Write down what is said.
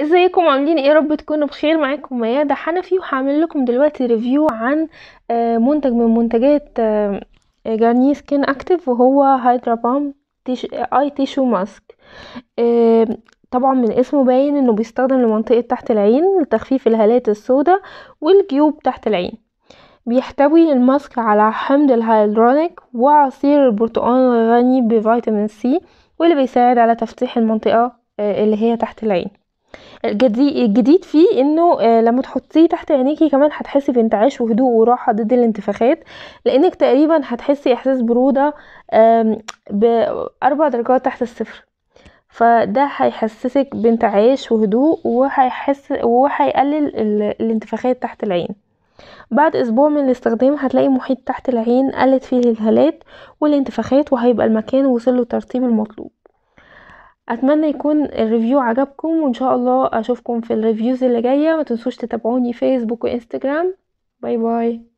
ازيكم عاملين ايه رب تكونوا بخير معاكم ميادة حنفي وهعمل لكم دلوقتي ريفيو عن آه، منتج من منتجات جارني سكين اكتيف وهو هايدرا بام تيش... اي تيشو ماسك طبعا من اسمه باين انه بيستخدم لمنطقة تحت العين لتخفيف الهالات السوداء والجيوب تحت العين بيحتوي الماسك على حمض الهيالورونيك وعصير البرتقال الغني بفيتامين سي واللي بيساعد على تفتيح المنطقة آه، اللي هي تحت العين الجديد فيه انه آه، لما تحطيه تحت عينيكي كمان هتحسي بانتعاش وهدوء وراحه ضد الانتفاخات لانك تقريبا هتحسي احساس بروده باربع درجات تحت الصفر فده هيحسسك بانتعاش وهدوء وهيحس وهيقلل الانتفاخات تحت العين بعد اسبوع من الاستخدام هتلاقي محيط تحت العين قلت فيه الهالات والانتفاخات وهيبقى المكان وصل له الترطيب المطلوب اتمنى يكون الريفيو عجبكم وان شاء الله اشوفكم في الريفيوز اللي جايه ما تنسوش تتابعوني فيسبوك وانستجرام باي باي